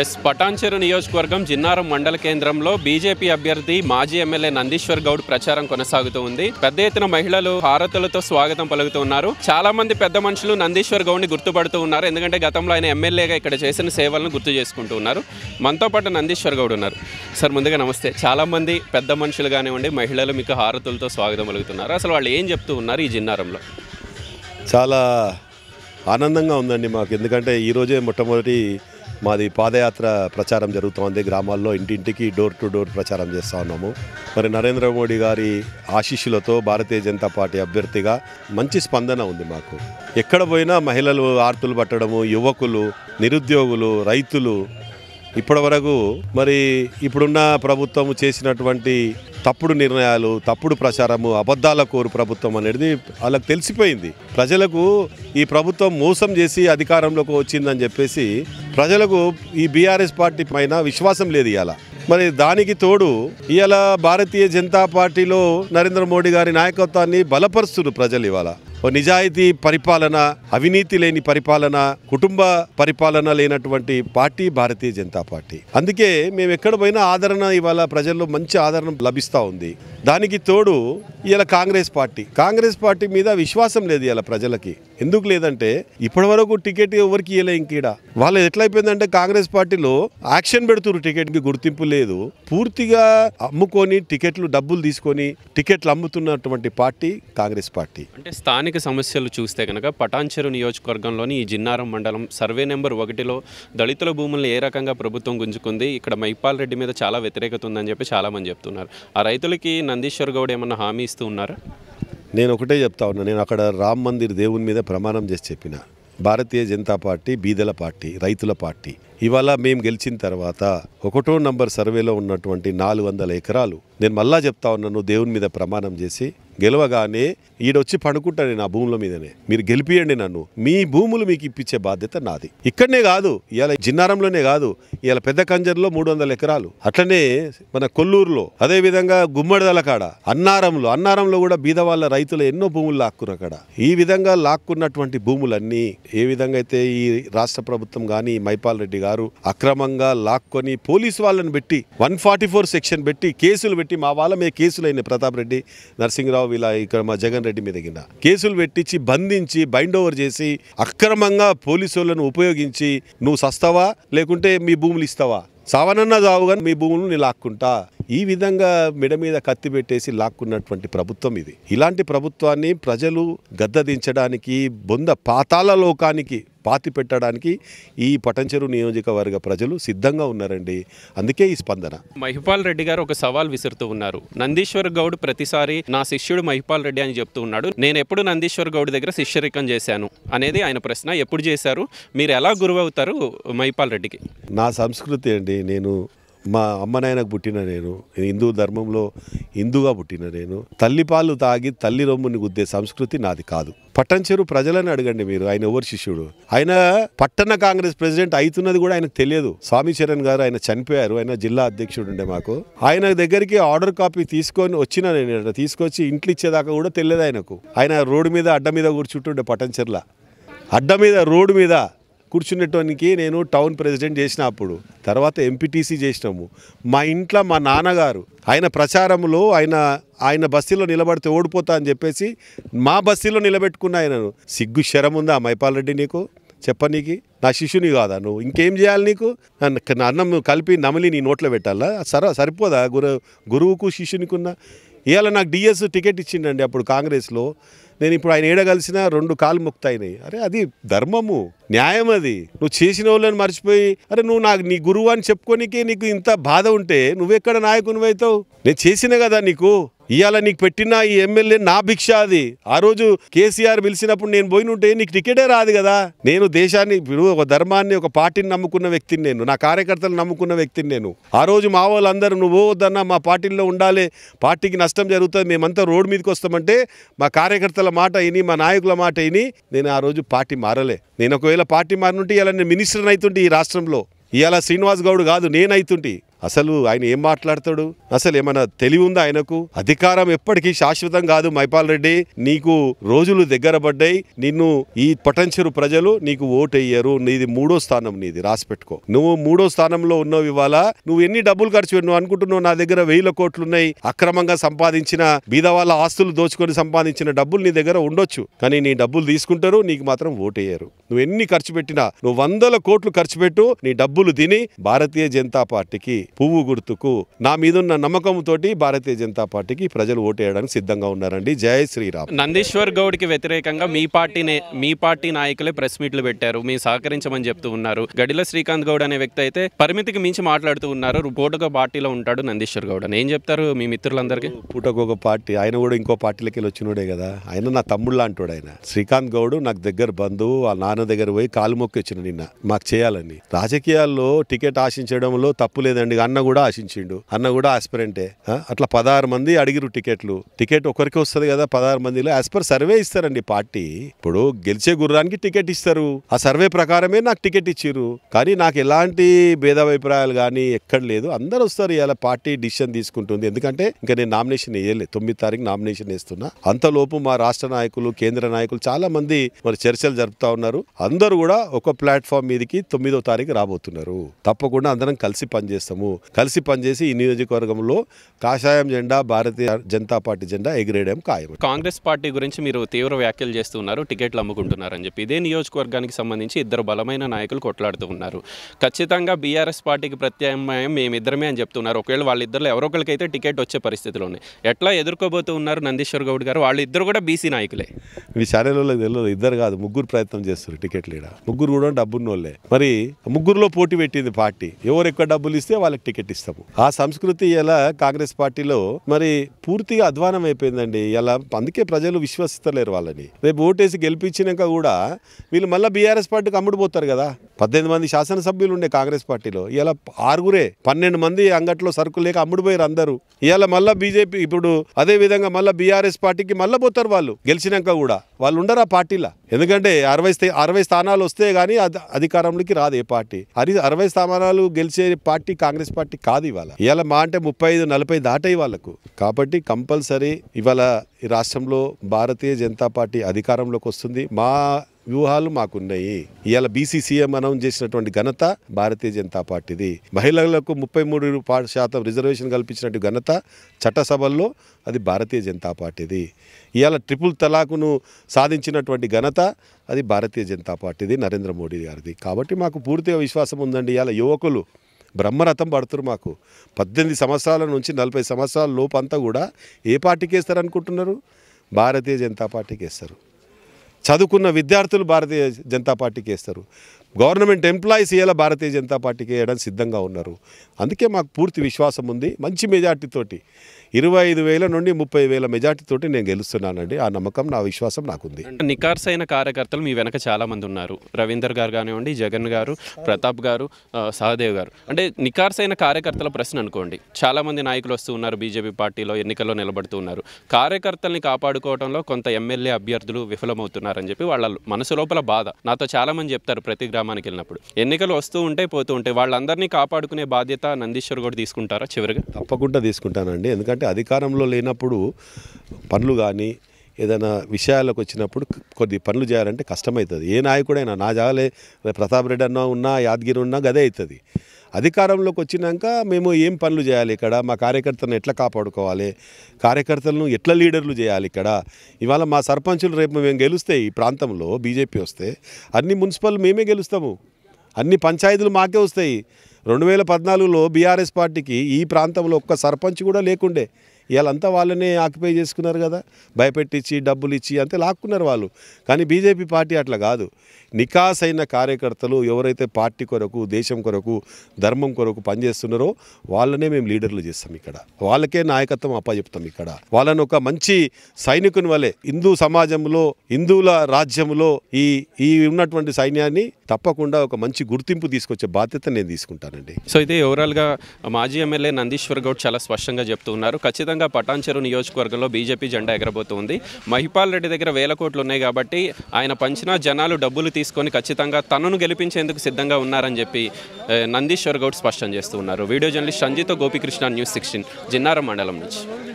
yes Patancheru నియోజకవర్గం జిన్నారం మండల కేంద్రంలో బీజేపీ అభ్యర్థి మాజీ ఎమ్మెల్యే నందీశ్వర్ గౌడ్ ప్రచారం కొనసాగుతూ ఉంది పెద్ద ఎత్తున మహిళలు హారతులతో స్వాగతం ఉన్నారు చాలా మంది పెద్ద మనుషులు నందీశ్వర్ గౌడ్ ని గుర్తుపడుతూ ఉన్నారు ఎందుకంటే గతంలో ఆయన ఎమ్మెల్యేగా ఇక్కడ చేసిన సేవలను గుర్తు చేసుకుంటూ ఉన్నారు మనతో పాటు నందీశ్వర్ గౌడ్ ఉన్నారు సార్ ముందుగా నమస్తే చాలా మంది పెద్ద మనుషులు కానివ్వండి మహిళలు మీకు హారతులతో స్వాగతం పలుకుతున్నారు అసలు వాళ్ళు ఏం చెప్తూ ఉన్నారు ఈ జిన్నారంలో చాలా ఆనందంగా ఉందండి మాకు ఎందుకంటే ఈరోజే మొట్టమొదటి మాది పాదయాత్ర ప్రచారం జరుగుతోంది గ్రామాల్లో ఇంటింటికి డోర్ టు డోర్ ప్రచారం చేస్తూ ఉన్నాము మరి నరేంద్ర మోడీ గారి ఆశీస్సులతో భారతీయ జనతా పార్టీ అభ్యర్థిగా మంచి స్పందన ఉంది మాకు ఎక్కడ పోయినా మహిళలు ఆర్తులు పట్టడము యువకులు నిరుద్యోగులు రైతులు ఇప్పటి వరకు మరి ఇప్పుడున్న ప్రభుత్వం చేసినటువంటి తప్పుడు నిర్ణయాలు తప్పుడు ప్రచారము అబద్ధాల కోరు ప్రభుత్వం అనేది వాళ్ళకి తెలిసిపోయింది ప్రజలకు ఈ ప్రభుత్వం మోసం చేసి అధికారంలోకి వచ్చిందని చెప్పేసి ప్రజలకు ఈ బీఆర్ఎస్ పార్టీ పైన విశ్వాసం లేదు ఇవాళ మరి దానికి తోడు ఇవాళ భారతీయ జనతా పార్టీలో నరేంద్ర మోడీ గారి నాయకత్వాన్ని బలపరుస్తున్నారు ప్రజలు ఇవాళ నిజాయితీ పరిపాలన అవినీతి లేని పరిపాలన కుటుంబ పరిపాలన లేనటువంటి పార్టీ భారతీయ జనతా పార్టీ అందుకే మేము ఎక్కడ పోయినా ఆదరణ ఇవాళ ప్రజల్లో మంచి ఆదరణ లభిస్తూ ఉంది దానికి తోడు ఇలా కాంగ్రెస్ పార్టీ కాంగ్రెస్ పార్టీ మీద విశ్వాసం లేదు ఇలా ప్రజలకి ఎందుకు లేదంటే ఇప్పటి వరకు టికెట్ ఎవరికి ఇవ్వలే ఇంకీడ వాళ్ళు ఎట్లయిపోయిందంటే కాంగ్రెస్ పార్టీలో యాక్షన్ పెడుతురు టికెట్కి గుర్తింపు లేదు పూర్తిగా అమ్ముకొని టికెట్లు డబ్బులు తీసుకొని టికెట్లు అమ్ముతున్నటువంటి పార్టీ కాంగ్రెస్ పార్టీ అంటే స్థానిక స్థానిక సమస్యలు చూస్తే కనుక పటాన్చెరు నియోజకవర్గంలోని ఈ జిన్నారం మండలం సర్వే నెంబర్ ఒకటిలో దళితుల భూములను ఏ రకంగా ప్రభుత్వం గుంజుకుంది ఇక్కడ మైపాల్ రెడ్డి మీద చాలా వ్యతిరేకత ఉందని చెప్పి చాలామంది చెప్తున్నారు ఆ రైతులకి నందీశ్వర్ గౌడ్ ఏమన్నా హామీ ఇస్తూ ఉన్నారా నేను ఒకటే చెప్తా ఉన్నా నేను అక్కడ రామ్ మందిర్ దేవుని మీద ప్రమాణం చేసి చెప్పిన భారతీయ జనతా పార్టీ బీదల పార్టీ రైతుల పార్టీ ఇవాళ మేము గెలిచిన తర్వాత ఒకటో నంబర్ సర్వేలో ఉన్నటువంటి నాలుగు వందల ఎకరాలు నేను మళ్ళా చెప్తా ఉన్నాను దేవుని మీద ప్రమాణం చేసి గెలవగానే ఈడొచ్చి పండుకుంటాను నా భూముల మీదనే మీరు గెలిపియండి నన్ను మీ భూములు మీకు ఇప్పించే బాధ్యత నాది ఇక్కడనే కాదు ఇలా జిన్నారంలోనే కాదు ఇలా పెద్ద కంజర్లో మూడు వందల ఎకరాలు అట్లనే మన కొల్లూరులో అదే విధంగా గుమ్మడిదల కాడ అన్నారంలో అన్నారంలో కూడా బీదవాళ్ళ రైతులు ఎన్నో భూములు లాక్కున్న కాడ ఈ విధంగా లాక్కున్నటువంటి భూములన్నీ ఏ విధంగా అయితే ఈ రాష్ట్ర ప్రభుత్వం కానీ మైపాల్ రెడ్డి గారు అక్రమంగా లాక్కొని పోలీసు వాళ్ళని పెట్టి వన్ ఫార్టీ ఫోర్ సెక్షన్ పెట్టి కేసులు పెట్టి మా వాళ్ళ మీద కేసులు అయినాయి ప్రతాప్ రెడ్డి నరసింహరావు ఇలా ఇక్కడ మా జగన్ రెడ్డి మీద దగ్గర కేసులు పెట్టించి బంధించి బైండ్ ఓవర్ చేసి అక్రమంగా పోలీసు వాళ్ళను ఉపయోగించి నువ్వు సస్తావా లేకుంటే మీ భూములు ఇస్తావా సావనన్నా చావుగా మీ భూములను నేను లాక్కుంటా ఈ విధంగా మెడ మీద కత్తి పెట్టేసి లాక్కున్నటువంటి ప్రభుత్వం ఇది ఇలాంటి ప్రభుత్వాన్ని ప్రజలు గద్దదించడానికి బొంద పాతాల లోకానికి పాతి పెట్టడానికి ఈ పటంచెరు నియోజకవర్గ ప్రజలు సిద్ధంగా ఉన్నారండి అందుకే ఈ స్పందన మహిపాల్ రెడ్డి గారు ఒక సవాల్ విసురుతూ ఉన్నారు నందీశ్వర్ గౌడ్ ప్రతిసారి నా శిష్యుడు మహిపాల్ రెడ్డి అని చెప్తూ ఉన్నాడు నేను ఎప్పుడు నందీశ్వర్ గౌడ్ దగ్గర శిష్యరికం చేశాను అనేది ఆయన ప్రశ్న ఎప్పుడు చేశారు మీరు ఎలా గురువవుతారు మహిపాల్ రెడ్డికి నా సంస్కృతి అండి నేను మా అమ్మనాయనకు పుట్టిన నేను హిందూ ధర్మంలో హిందూగా పుట్టిన నేను తల్లి పాలు తాగి తల్లి రొమ్ముని గుద్దే సంస్కృతి నాది కాదు పట్టంచెరు ప్రజలను అడగండి మీరు ఆయన ఎవరు శిష్యుడు ఆయన పట్టణ కాంగ్రెస్ ప్రెసిడెంట్ అవుతున్నది కూడా ఆయనకు తెలియదు స్వామి చరణ్ గారు ఆయన చనిపోయారు ఆయన జిల్లా అధ్యక్షుడు ఉండే మాకు ఆయన దగ్గరికి ఆర్డర్ కాపీ తీసుకొని వచ్చిన నేను తీసుకొచ్చి ఇంట్లో ఇచ్చేదాకా కూడా తెలియదు ఆయనకు ఆయన రోడ్డు మీద అడ్డ మీద కూర్చుంటుండే చెరులా అడ్డ మీద రోడ్డు మీద కూర్చునేటోనికి నేను టౌన్ ప్రెసిడెంట్ చేసిన అప్పుడు తర్వాత ఎంపీటీసీ చేసినాము మా ఇంట్లో మా నాన్నగారు ఆయన ప్రచారంలో ఆయన ఆయన బస్సీలో నిలబడితే ఓడిపోతా అని చెప్పేసి మా బస్సీలో నిలబెట్టుకున్న ఆయనను సిగ్గు శరం ఉందా మైపాల్ రెడ్డి నీకు నీకు నా శిష్యుని కాదా నువ్వు ఇంకేం చేయాలి నీకు అన్నం కలిపి నమలి నీ నోట్లో పెట్టాలా సర సరిపోదా గురు గురువుకు ఉన్న ఇవాళ నాకు డిఎస్ టికెట్ ఇచ్చిండండి అప్పుడు కాంగ్రెస్లో నేను ఇప్పుడు ఆయన ఏడగలిసిన రెండు కాలు ముక్తాయినాయి అరే అది ధర్మము న్యాయం అది నువ్వు చేసిన వాళ్ళని మర్చిపోయి అరే నువ్వు నాకు నీ గురువు అని చెప్పుకోనికే నీకు ఇంత బాధ ఉంటే నువ్వెక్కడ నాయకుని అవుతావు నేను చేసిన కదా నీకు ఇవాళ నీకు పెట్టిన ఈ ఎమ్మెల్యే నా భిక్ష అది ఆ రోజు కేసీఆర్ పిలిచినప్పుడు నేను పోయినుంటే నీకు టికెటే రాదు కదా నేను దేశాన్ని ఒక ధర్మాన్ని ఒక పార్టీని నమ్ముకున్న వ్యక్తిని నేను నా కార్యకర్తలు నమ్ముకున్న వ్యక్తిని నేను ఆ రోజు మా వాళ్ళందరూ నువ్వు వద్దన్నా మా పార్టీలో ఉండాలి పార్టీకి నష్టం జరుగుతుంది మేమంతా రోడ్డు మీదకి వస్తామంటే మా కార్యకర్తల మాట విని మా నాయకుల మాట విని నేను ఆ రోజు పార్టీ మారలే నేను ఒకవేళ ఒకవేళ పార్టీ మారినుంటే ఇలా నేను మినిస్టర్ని అవుతుంటే ఈ రాష్ట్రంలో ఇలా శ్రీనివాస్ గౌడ్ కాదు నేనైతుంటే అసలు ఆయన ఏం మాట్లాడతాడు అసలు ఏమైనా తెలివి ఉందా ఆయనకు అధికారం ఎప్పటికీ శాశ్వతం కాదు మైపాల్ రెడ్డి నీకు రోజులు దగ్గర పడ్డాయి నిన్ను ఈ పటంచెరు ప్రజలు నీకు అయ్యారు నీది మూడో స్థానం నీది రాసి పెట్టుకో నువ్వు మూడో స్థానంలో ఉన్నావు ఇవాళ నువ్వు ఎన్ని డబ్బులు ఖర్చు నువ్వు అనుకుంటున్నావు నా దగ్గర వెయ్యిల కోట్లున్నాయి అక్రమంగా సంపాదించిన బీద ఆస్తులు దోచుకొని సంపాదించిన డబ్బులు నీ దగ్గర ఉండొచ్చు కానీ నీ డబ్బులు తీసుకుంటారు నీకు మాత్రం ఓటేయ్యారు నువ్వు ఎన్ని ఖర్చు పెట్టినా నువ్వు వందల కోట్లు ఖర్చు పెట్టు నీ డబ్బులు తిని భారతీయ జనతా పార్టీకి పువ్వు గుర్తుకు నా మీదున్న తోటి భారతీయ జనతా పార్టీకి ప్రజలు ఓటేయడానికి సిద్ధంగా ఉన్నారండి జయ శ్రీరామ్ నందీశ్వర్ గౌడ్కి వ్యతిరేకంగా మీ పార్టీనే మీ పార్టీ నాయకులే ప్రెస్ మీట్లు పెట్టారు మీరు సహకరించమని చెప్తూ ఉన్నారు గడిల శ్రీకాంత్ గౌడ్ అనే వ్యక్తి అయితే పరిమితికి మించి మాట్లాడుతూ ఉన్నారు పూటగా పార్టీలో ఉంటాడు నందీశ్వర్ గౌడ్ అని ఏం చెప్తారు మీ మిత్రులందరికీ పూటకు ఒక పార్టీ ఆయన కూడా ఇంకో పార్టీలకి వెళ్ళి వచ్చినోడే కదా ఆయన నా తమ్ముడు అంటాడు ఆయన శ్రీకాంత్ గౌడ్ నాకు దగ్గర బంధువు ఆ నాన్న దగ్గర పోయి కాలు మొక్కి వచ్చిన నిన్న మాకు చేయాలని రాజకీయాల్లో టికెట్ ఆశించడంలో తప్పు లేదండి ఇక అన్న కూడా ఆశించిండు అన్న కూడా ఆస్పిరెంటే అట్లా పదహారు మంది అడిగిరు టికెట్లు టికెట్ ఒకరికి వస్తుంది కదా పదహారు మందిలో యాజ్ పర్ సర్వే ఇస్తారండి పార్టీ ఇప్పుడు గెలిచే గుర్రానికి టికెట్ ఇస్తారు ఆ సర్వే ప్రకారమే నాకు టికెట్ ఇచ్చిరు కానీ నాకు ఎలాంటి భేదాభిప్రాయాలు కానీ ఎక్కడ లేదు అందరు వస్తారు ఇలా పార్టీ డిసిషన్ తీసుకుంటుంది ఎందుకంటే ఇంకా నేను నామినేషన్ వేయలేదు తొమ్మిది తారీఖు నామినేషన్ వేస్తున్నా అంతలోపు మా రాష్ట్ర నాయకులు కేంద్ర నాయకులు చాలా మంది మరి చర్చలు జరుపుతా ఉన్నారు అందరూ కూడా ఒక ప్లాట్ఫామ్ మీదకి తొమ్మిదో తారీఖు రాబోతున్నారు తప్పకుండా అందరం కలిసి పనిచేస్తాము మేము కలిసి పనిచేసి ఈ నియోజకవర్గంలో కాషాయం జెండా భారతీయ జనతా పార్టీ జెండా ఎగిరేయడం ఖాయం కాంగ్రెస్ పార్టీ గురించి మీరు తీవ్ర వ్యాఖ్యలు చేస్తున్నారు టికెట్లు అమ్ముకుంటున్నారని చెప్పి ఇదే నియోజకవర్గానికి సంబంధించి ఇద్దరు బలమైన నాయకులు కొట్లాడుతూ ఉన్నారు ఖచ్చితంగా బీఆర్ఎస్ పార్టీకి ప్రత్యామ్నాయం మేమిద్దరమే అని చెప్తున్నారు ఒకవేళ వాళ్ళిద్దరు ఎవరో ఒకరికైతే టికెట్ వచ్చే పరిస్థితిలో ఉన్నాయి ఎట్లా ఎదుర్కోబోతూ ఉన్నారు నందీశ్వర్ గౌడ్ గారు వాళ్ళు ఇద్దరు కూడా బీసీ నాయకులే మీ ఛానల్లో తెలియదు ఇద్దరు కాదు ముగ్గురు ప్రయత్నం చేస్తారు టికెట్లు ఇక్కడ ముగ్గురు కూడా డబ్బున్నోళ్ళే మరి ముగ్గురులో పోటీ పెట్టింది పార్టీ ఎవరు ఎక్కువ డబ్బులు ఇస్తే వాళ్ళు వాళ్ళకి టికెట్ ఇస్తాము ఆ సంస్కృతి ఎలా కాంగ్రెస్ పార్టీలో మరి పూర్తిగా అధ్వానం అయిపోయిందండి ఎలా అందుకే ప్రజలు విశ్వసిస్తలేరు వాళ్ళని రేపు ఓటేసి గెలిపించినాక కూడా వీళ్ళు మళ్ళీ బీఆర్ఎస్ పార్టీకి అమ్ముడుపోతారు కదా పద్దెనిమిది మంది శాసనసభ్యులు ఉండే కాంగ్రెస్ పార్టీలో ఇలా ఆరుగురే పన్నెండు మంది అంగట్లో సరుకులు లేక అమ్ముడుపోయారు అందరూ ఇలా మళ్ళీ బీజేపీ ఇప్పుడు అదే విధంగా మళ్ళీ బీఆర్ఎస్ పార్టీకి మళ్ళీ పోతారు వాళ్ళు గెలిచినాక కూడా వాళ్ళు ఉండరు ఆ పార్టీలా ఎందుకంటే అరవై అరవై స్థానాలు వస్తే కానీ అధికారంలోకి రాదు ఏ పార్టీ అరవై స్థానాలు గెలిచే పార్టీ కాంగ్రెస్ కాంగ్రెస్ పార్టీ కాదు ఇవాళ ఇవాళ మా అంటే ముప్పై ఐదు నలభై దాటాయి వాళ్ళకు కాబట్టి కంపల్సరీ ఇవాళ ఈ రాష్ట్రంలో భారతీయ జనతా పార్టీ అధికారంలోకి వస్తుంది మా వ్యూహాలు మాకున్నాయి ఇవాళ బీసీసీఎం అనౌన్స్ చేసినటువంటి ఘనత భారతీయ జనతా పార్టీది మహిళలకు ముప్పై మూడు శాతం రిజర్వేషన్ కల్పించినట్టు ఘనత చట్టసభల్లో అది భారతీయ జనతా పార్టీది ఇవాళ ట్రిపుల్ తలాకును సాధించినటువంటి ఘనత అది భారతీయ జనతా పార్టీది నరేంద్ర మోడీ గారిది కాబట్టి మాకు పూర్తిగా విశ్వాసం ఉందండి ఇవాళ యువకులు బ్రహ్మరథం పడుతురు మాకు పద్దెనిమిది సంవత్సరాల నుంచి నలభై సంవత్సరాల లోపు అంతా కూడా ఏ పార్టీకి వేస్తారు అనుకుంటున్నారు భారతీయ జనతా పార్టీకి వేస్తారు చదువుకున్న విద్యార్థులు భారతీయ జనతా పార్టీకి వేస్తారు గవర్నమెంట్ ఎంప్లాయీస్ ఇవాళ భారతీయ జనతా పార్టీకి వేయడానికి సిద్ధంగా ఉన్నారు అందుకే మాకు పూర్తి విశ్వాసం ఉంది మంచి మెజార్టీతోటి ఇరవై ఐదు వేల నుండి ముప్పై వేల మెజార్టీతోటి నేను గెలుస్తున్నానండి ఆ నమ్మకం నా విశ్వాసం నాకుంది నికార్సైన కార్యకర్తలు మీ వెనక చాలామంది ఉన్నారు రవీందర్ గారు కానివ్వండి జగన్ గారు ప్రతాప్ గారు సహదేవ్ గారు అంటే నికార్సైన కార్యకర్తల ప్రశ్న అనుకోండి చాలామంది నాయకులు వస్తూ ఉన్నారు బీజేపీ పార్టీలో ఎన్నికల్లో నిలబడుతూ ఉన్నారు కార్యకర్తల్ని కాపాడుకోవడంలో కొంత ఎమ్మెల్యే అభ్యర్థులు విఫలమవుతున్నారని చెప్పి వాళ్ళ మనసు లోపల బాధ నాతో చాలామంది చెప్తారు ప్రతి గ్రామ గ్రామానికి వెళ్ళినప్పుడు ఎన్నికలు వస్తూ ఉంటాయి పోతూ ఉంటాయి వాళ్ళందరినీ కాపాడుకునే బాధ్యత నందీశ్వర్ కూడా తీసుకుంటారా చివరిగా తప్పకుండా తీసుకుంటానండి ఎందుకంటే అధికారంలో లేనప్పుడు పనులు కానీ ఏదైనా విషయాలకు వచ్చినప్పుడు కొద్ది పనులు చేయాలంటే కష్టమవుతుంది ఏ నాయకుడైనా నా జాలే ప్రతాప్ రెడ్డి అన్న ఉన్నా యాదగిరి ఉన్నా గదే అవుతుంది అధికారంలోకి వచ్చినాక మేము ఏం పనులు చేయాలి ఇక్కడ మా కార్యకర్తలను ఎట్లా కాపాడుకోవాలి కార్యకర్తలను ఎట్లా లీడర్లు చేయాలి ఇక్కడ ఇవాళ మా సర్పంచులు రేపు మేము గెలుస్తే ఈ ప్రాంతంలో బీజేపీ వస్తే అన్ని మున్సిపల్ మేమే గెలుస్తాము అన్ని పంచాయతీలు మాకే వస్తాయి రెండు వేల పద్నాలుగులో బీఆర్ఎస్ పార్టీకి ఈ ప్రాంతంలో ఒక్క సర్పంచ్ కూడా లేకుండే వీళ్ళంతా వాళ్ళనే ఆక్యుపై చేసుకున్నారు కదా భయపెట్టించి డబ్బులు ఇచ్చి అంతే లాక్కున్నారు వాళ్ళు కానీ బీజేపీ పార్టీ అట్లా కాదు నికాస్ అయిన కార్యకర్తలు ఎవరైతే పార్టీ కొరకు దేశం కొరకు ధర్మం కొరకు పనిచేస్తున్నారో వాళ్ళనే మేము లీడర్లు చేస్తాం ఇక్కడ వాళ్ళకే నాయకత్వం అప్పచెప్తాం ఇక్కడ వాళ్ళని ఒక మంచి సైనికుని వలె హిందూ సమాజంలో హిందువుల రాజ్యంలో ఈ ఈ ఉన్నటువంటి సైన్యాన్ని తప్పకుండా ఒక మంచి గుర్తింపు తీసుకొచ్చే బాధ్యత నేను తీసుకుంటానండి సో అయితే ఓవరాల్గా మాజీ ఎమ్మెల్యే నందీశ్వర్ గౌడ్ చాలా స్పష్టంగా చెప్తూ ఉన్నారు ఖచ్చితంగా ఖచ్చితంగా పటాన్చెరు నియోజకవర్గంలో బీజేపీ జెండా ఎగరబోతుంది మహిపాల్ రెడ్డి దగ్గర వేల కోట్లు ఉన్నాయి కాబట్టి ఆయన పంచినా జనాలు డబ్బులు తీసుకొని ఖచ్చితంగా తనను గెలిపించేందుకు సిద్ధంగా ఉన్నారని చెప్పి నందీశ్వర్ గౌడ్ స్పష్టం చేస్తున్నారు వీడియో జర్నలిస్ట్ సంజీతో గోపికృష్ణ న్యూస్ సిక్స్టీన్ జిన్నారం మండలం నుంచి